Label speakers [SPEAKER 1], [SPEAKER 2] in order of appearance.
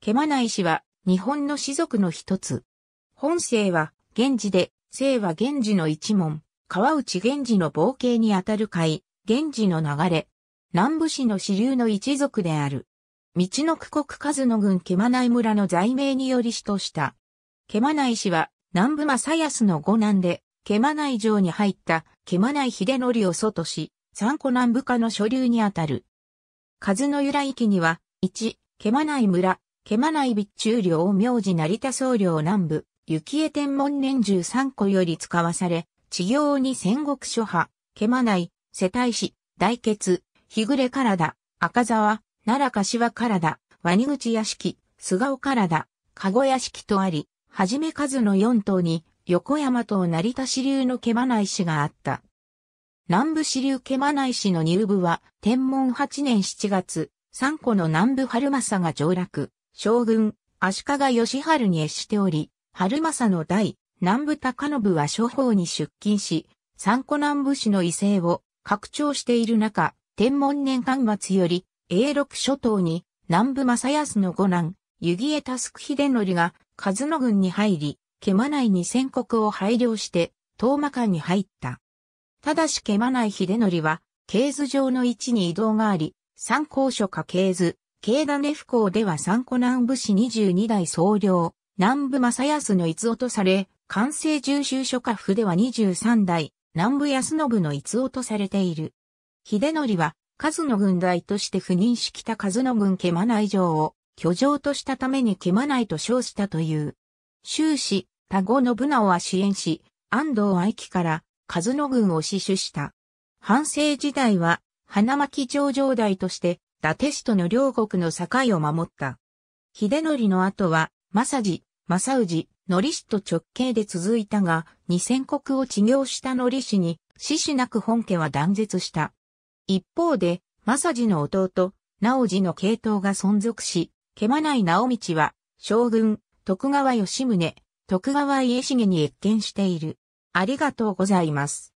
[SPEAKER 1] ケマナイ氏は日本の士族の一つ。本姓は源氏で、姓は源氏の一門、川内源氏の冒険にあたる会、源氏の流れ、南部市の支流の一族である。道の区国和野郡ケマナイ村の在名により死とした。ケマナイ氏は南部正康の五男で、ケマナイ城に入ったケマナイ秀則を祖とし、三古南部下の所流にあたる。和野由来記には、一、ケマナイ村、けまない備中領名字成田僧領南部、幸江天文年中三個より使わされ、地行に戦国諸派、けまない、世帯市、大決、日暮れからだ、赤沢、奈良柏からだ、ワニ口屋敷、菅尾からだ、籠屋敷とあり、はじめ数の四島に、横山と成田支流のけまない市があった。南部支流けまない市の入部は、天文8年7月、三個の南部春政が上落。将軍、足利義春に越しており、春政の代、南部高信は諸方に出勤し、三湖南部市の異性を拡張している中、天文年間末より、永禄諸島に、南部正康の五男、湯江タス秀則が、和野軍に入り、ケマ内に戦国を配慮して、東間間に入った。ただしケマ内秀則は、経図上の位置に移動があり、参考書か経図、慶田根府校では三湖南部市22代総領、南部正康の逸夫とされ、関西重修書家府では23代、南部安信の逸夫とされている。秀則は、数の軍代として赴任しきた数の軍毛馬内城を、居城としたために毛馬内と称したという。終始、田子信直は支援し、安藤愛樹から、数の軍を死守した。反省時代は、花巻城城代として、伊達氏との両国の境を守った。秀則の後は、正治、正氏、則氏と直系で続いたが、二千国を治療した則氏に、死しなく本家は断絶した。一方で、正治の弟、直治の系統が存続し、けまない直道は、将軍、徳川吉宗、徳川家重に越見している。ありがとうございます。